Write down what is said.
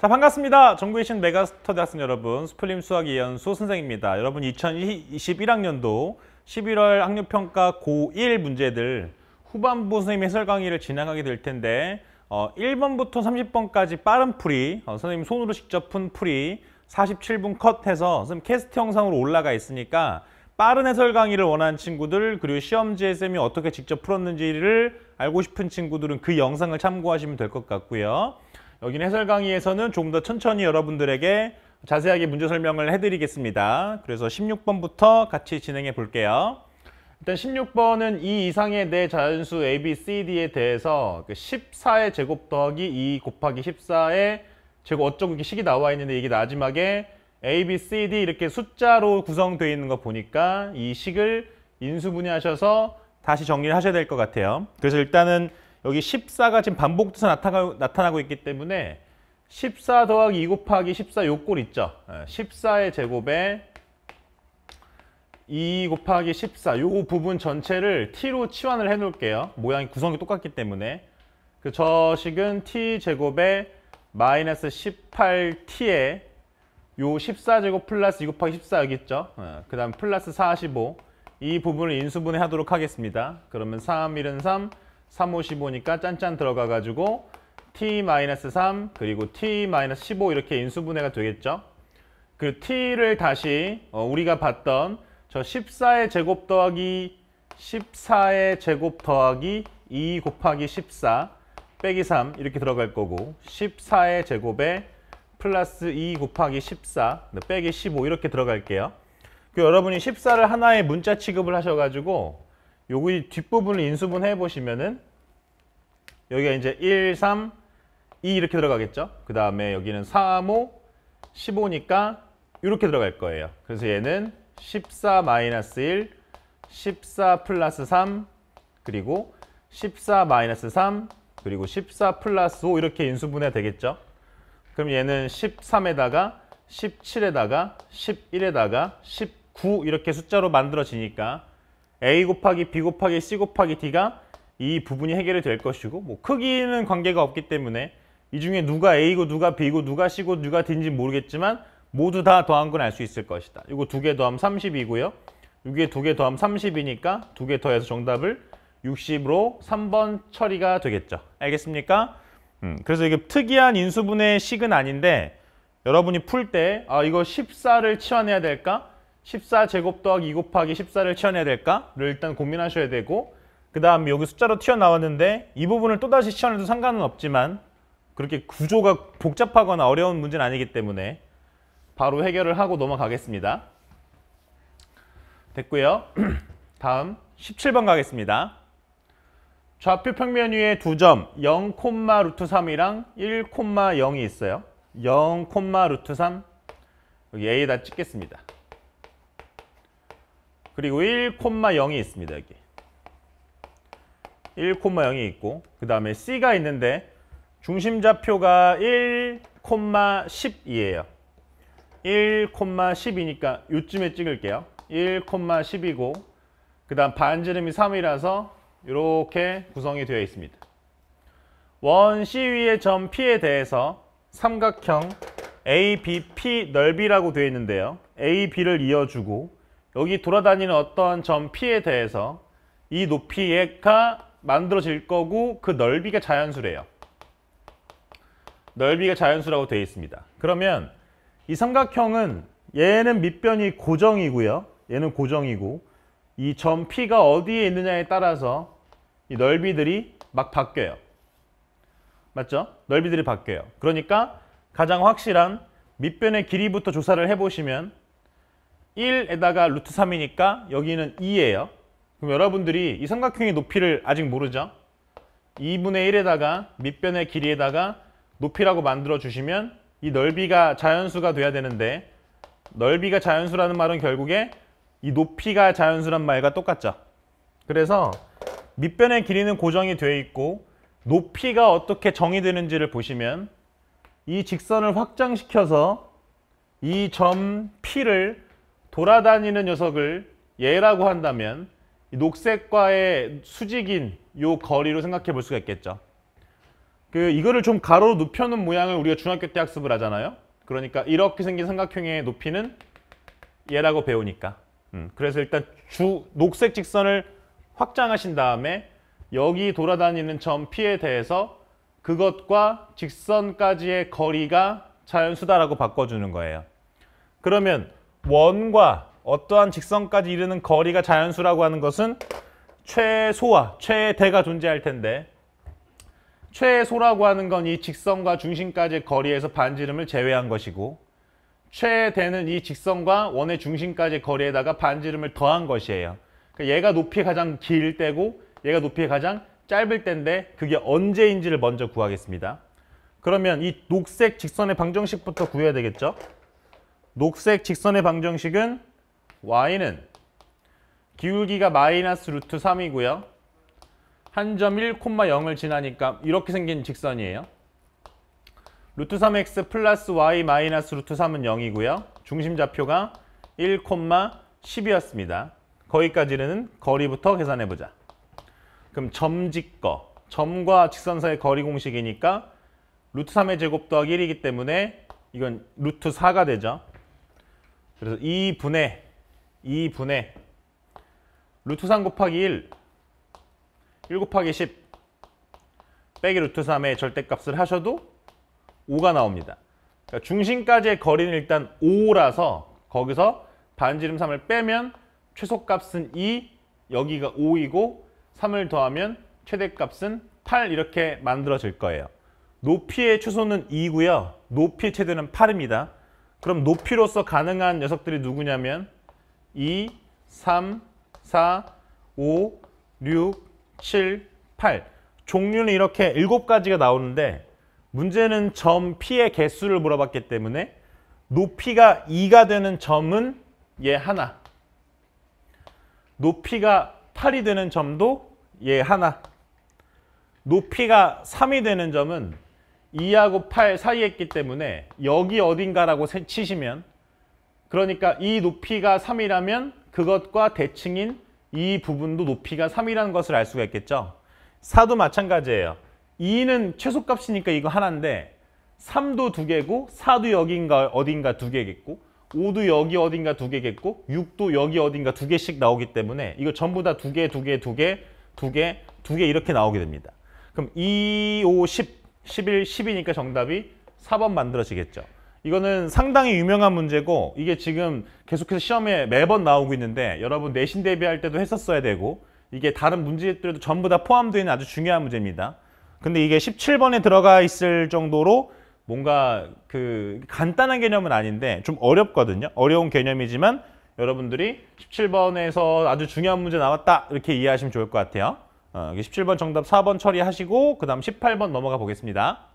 자 반갑습니다. 정부의 신 메가스터 디학생 여러분, 스플림 수학 이연수 선생입니다. 여러분 2021학년도 11월 학력평가 고1 문제들 후반부 선생님 해설 강의를 진행하게 될 텐데 어, 1번부터 30번까지 빠른 풀이, 어, 선생님 손으로 직접 푼 풀이 47분 컷해서 선생님 캐스트 영상으로 올라가 있으니까 빠른 해설 강의를 원하는 친구들 그리고 시험지에 쌤이 어떻게 직접 풀었는지를 알고 싶은 친구들은 그 영상을 참고하시면 될 것 같고요. 여기는 해설 강의에서는 조금 더 천천히 여러분들에게 자세하게 문제 설명을 해드리겠습니다. 그래서 16번부터 같이 진행해 볼게요. 일단 16번은 이 이상의 내 네 자연수 A, B, C, D에 대해서 14의 그 제곱 더하기 2 곱하기 14의 제곱 어쩌고 이렇게 식이 나와 있는데 이게 마지막에 A, B, C, D 이렇게 숫자로 구성되어 있는 거 보니까 이 식을 인수분해하셔서 다시 정리를 하셔야 될 것 같아요. 그래서 일단은 여기 14가 지금 반복돼서 나타가, 나타나고 있기 때문에 14 더하기 2 곱하기 14 요 꼴 있죠. 14의 예, 제곱에 2 곱하기 14 요 부분 전체를 t로 치환을 해 놓을게요. 모양이 구성이 똑같기 때문에 그 저식은 t제곱에 마이너스 18t에 요 14제곱 플러스 2 곱하기 14 여기 있죠. 예, 그 다음 플러스 45 이 부분을 인수분해 하도록 하겠습니다. 그러면 3, 1은 3, 3, 5, 15니까 짠짠 들어가가지고 t-3 그리고 t-15 이렇게 인수분해가 되겠죠. 그 t를 다시 어, 우리가 봤던 저 14의 제곱 더하기 14의 제곱 더하기 2 곱하기 14 빼기 3 이렇게 들어갈 거고 14의 제곱에 플러스 2 곱하기 14 빼기 15 이렇게 들어갈게요. 그 여러분이 14를 하나의 문자 취급을 하셔가지고 여기 뒷부분을 인수분 해 보시면은 여기가 이제 1, 3, 2 이렇게 들어가겠죠. 그 다음에 여기는 3, 5, 15니까 이렇게 들어갈 거예요. 그래서 얘는 14 마이너스 1, 14 플러스 3, 그리고 14 마이너스 3, 그리고 14 플러스 5 이렇게 인수분해 되겠죠. 그럼 얘는 13에다가 17에다가 11에다가 19 이렇게 숫자로 만들어지니까 a 곱하기 b 곱하기 c 곱하기 d가 이 부분이 해결이 될 것이고 뭐 크기는 관계가 없기 때문에 이 중에 누가 A고 누가 B고 누가 C고 누가 D인지 모르겠지만 모두 다 더한 건 알 수 있을 것이다. 이거 두 개 더하면 30이고요. 이게 두 개 더하면 30이니까 두 개 더해서 정답을 60으로 3번 처리가 되겠죠. 알겠습니까? 음, 그래서 이게 특이한 인수분의 식은 아닌데 여러분이 풀 때 아, 이거 14를 치환해야 될까? 14제곱 더하기 2 곱하기 14를 치워내야 될까를 일단 고민하셔야 되고 그 다음 여기 숫자로 튀어나왔는데 이 부분을 또다시 치워내도 상관은 없지만 그렇게 구조가 복잡하거나 어려운 문제는 아니기 때문에 바로 해결을 하고 넘어가겠습니다. 됐고요. 다음 17번 가겠습니다. 좌표 평면 위에 두 점 0, 루트 3이랑 1, 0이 있어요. 0, 루트 3 여기 A에다 찍겠습니다. 그리고 1,0이 있습니다. 여기. 1,0이 있고 그 다음에 C가 있는데 중심좌표가 1,10이에요. 1,10이니까 요쯤에 찍을게요. 1,10이고 그 다음 반지름이 3이라서 이렇게 구성이 되어 있습니다. 원 C 위의 점 P에 대해서 삼각형 ABP 넓이라고 되어 있는데요. AB를 이어주고 여기 돌아다니는 어떠한 점 P에 대해서 이 높이가 의 만들어질 거고 그 넓이가 자연수래요. 넓이가 자연수라고 되어 있습니다. 그러면 이 삼각형은 얘는 밑변이 고정이고요. 얘는 고정이고 이 점 P가 어디에 있느냐에 따라서 이 넓이들이 막 바뀌어요. 맞죠? 넓이들이 바뀌어요. 그러니까 가장 확실한 밑변의 길이부터 조사를 해보시면 1에다가 루트 3이니까 여기는 2예요. 그럼 여러분들이 이 삼각형의 높이를 아직 모르죠? 2분의 1에다가 밑변의 길이에다가 높이라고 만들어주시면 이 넓이가 자연수가 돼야 되는데 넓이가 자연수라는 말은 결국에 이 높이가 자연수란 말과 똑같죠. 그래서 밑변의 길이는 고정이 되어 있고 높이가 어떻게 정의되는지를 보시면 이 직선을 확장시켜서 이 점 P를 돌아다니는 녀석을 얘라고 한다면 녹색과의 수직인 요 거리로 생각해 볼 수가 있겠죠. 그 이거를 좀 가로로 눕혀놓은 모양을 우리가 중학교 때 학습을 하잖아요. 그러니까 이렇게 생긴 삼각형의 높이는 얘라고 배우니까. 음, 그래서 일단 주 녹색 직선을 확장하신 다음에 여기 돌아다니는 점 P에 대해서 그것과 직선까지의 거리가 자연수다라고 바꿔주는 거예요. 그러면 원과 어떠한 직선까지 이르는 거리가 자연수라고 하는 것은 최소와 최대가 존재할 텐데 최소라고 하는 건 이 직선과 중심까지의 거리에서 반지름을 제외한 것이고 최대는 이 직선과 원의 중심까지의 거리에다가 반지름을 더한 것이에요. 그러니까 얘가 높이 가장 길 때고 얘가 높이 가장 짧을 때인데 그게 언제인지를 먼저 구하겠습니다. 그러면 이 녹색 직선의 방정식부터 구해야 되겠죠? 녹색 직선의 방정식은 y는 기울기가 마이너스 루트 3이고요. 한 점 1,0을 지나니까 이렇게 생긴 직선이에요. 루트 3x 플러스 y 마이너스 루트 3은 0이고요. 중심 좌표가 1,10이었습니다. 거기까지는 거리부터 계산해보자. 그럼 점 직거, 점과 직선 사이 거리 공식이니까 루트 3의 제곱 더하기 1이기 때문에 이건 루트 4가 되죠. 그래서 2분의 2분의 루트 3 곱하기 1 1 곱하기 10 빼기 루트 3의 절대값을 하셔도 5가 나옵니다. 그러니까 중심까지의 거리는 일단 5라서 거기서 반지름 3을 빼면 최소값은 2, 여기가 5이고 3을 더하면 최대값은 8 이렇게 만들어질 거예요. 높이의 최소는 2고요. 높이의 최대는 8입니다. 그럼 높이로서 가능한 녀석들이 누구냐면 2, 3, 4, 5, 6, 7, 8 종류는 이렇게 7가지가 나오는데 문제는 점 P의 개수를 물어봤기 때문에 높이가 2가 되는 점은 얘 하나 높이가 8이 되는 점도 얘 하나 높이가 3이 되는 점은 2하고 8 사이에 있기 때문에 여기 어딘가라고 치시면 그러니까 이 높이가 3이라면 그것과 대칭인 이 부분도 높이가 3이라는 것을 알 수가 있겠죠. 4도 마찬가지예요. 2는 최소값이니까 이거 하나인데 3도 2 개고 4도 여기인가 어딘가 2 개겠고 5도 여기 어딘가 2 개겠고 6도 여기 어딘가 2 개씩 나오기 때문에 이거 전부 다2 개, 2 개, 2 개, 2 개, 2개 이렇게 나오게 됩니다. 그럼 2, 5, 10 11, 1 2니까 정답이 4번 만들어지겠죠. 이거는 상당히 유명한 문제고 이게 지금 계속해서 시험에 매번 나오고 있는데 여러분 내신 대비할 때도 했었어야 되고 이게 다른 문제들도 전부 다 포함되어 있는 아주 중요한 문제입니다. 근데 이게 17번에 들어가 있을 정도로 뭔가 그 간단한 개념은 아닌데 좀 어렵거든요. 어려운 개념이지만 여러분들이 17번에서 아주 중요한 문제 나왔다 이렇게 이해하시면 좋을 것 같아요. 어, 17번 정답 4번 처리하시고 그 다음 18번 넘어가 보겠습니다.